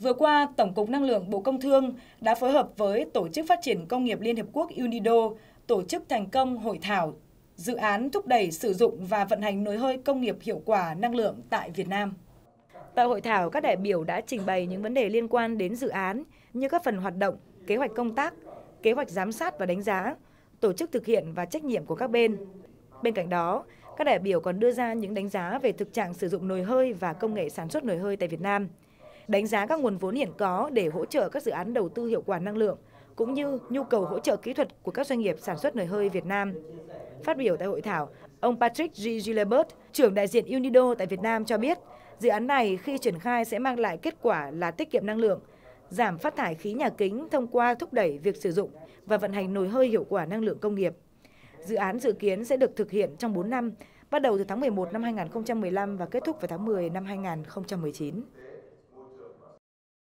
Vừa qua, Tổng cục Năng lượng Bộ Công Thương đã phối hợp với Tổ chức Phát triển Công nghiệp Liên Hiệp Quốc UNIDO tổ chức thành công hội thảo dự án thúc đẩy sử dụng và vận hành nồi hơi công nghiệp hiệu quả năng lượng tại Việt Nam. Tại hội thảo, các đại biểu đã trình bày những vấn đề liên quan đến dự án như các phần hoạt động, kế hoạch công tác, kế hoạch giám sát và đánh giá, tổ chức thực hiện và trách nhiệm của các bên. Bên cạnh đó, các đại biểu còn đưa ra những đánh giá về thực trạng sử dụng nồi hơi và công nghệ sản xuất nồi hơi tại Việt Nam – đánh giá các nguồn vốn hiện có để hỗ trợ các dự án đầu tư hiệu quả năng lượng, cũng như nhu cầu hỗ trợ kỹ thuật của các doanh nghiệp sản xuất nồi hơi Việt Nam. Phát biểu tại hội thảo, ông Patrick G. Gilbert, trưởng đại diện Unido tại Việt Nam cho biết, dự án này khi triển khai sẽ mang lại kết quả là tiết kiệm năng lượng, giảm phát thải khí nhà kính thông qua thúc đẩy việc sử dụng và vận hành nồi hơi hiệu quả năng lượng công nghiệp. Dự án dự kiến sẽ được thực hiện trong 4 năm, bắt đầu từ tháng 11 năm 2015 và kết thúc vào tháng 10 năm 2019.